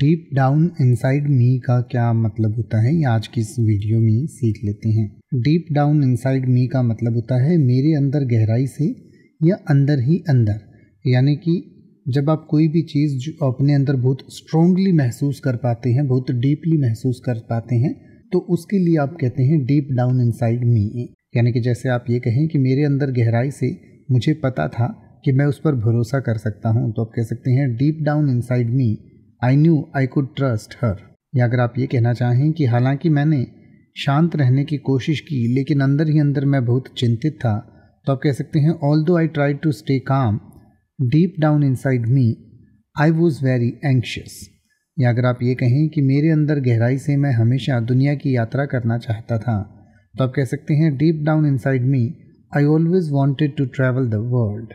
deep down inside मी का क्या मतलब होता है ये आज की इस वीडियो में सीख लेते हैं डीप डाउन इनसाइड मी का मतलब होता है मेरे अंदर गहराई से या अंदर ही अंदर यानी कि जब आप कोई भी चीज़ जो अपने अंदर बहुत स्ट्रोंगली महसूस कर पाते हैं बहुत डीपली महसूस कर पाते हैं तो उसके लिए आप कहते हैं डीप डाउन इनसाइड मी यानी कि जैसे आप ये कहें कि मेरे अंदर गहराई से मुझे पता था कि मैं उस पर भरोसा कर सकता हूँ तो आप कह सकते हैं deep down inside me I knew I could trust her या अगर आप ये कहना चाहें कि हालांकि मैंने शांत रहने की कोशिश की लेकिन अंदर ही अंदर मैं बहुत चिंतित था तो आप कह सकते हैं although I try to stay calm deep down inside me I was very anxious या अगर आप ये कहें कि मेरे अंदर गहराई से मैं हमेशा दुनिया की यात्रा करना चाहता था तो आप कह सकते हैं deep down inside me I always wanted to travel the world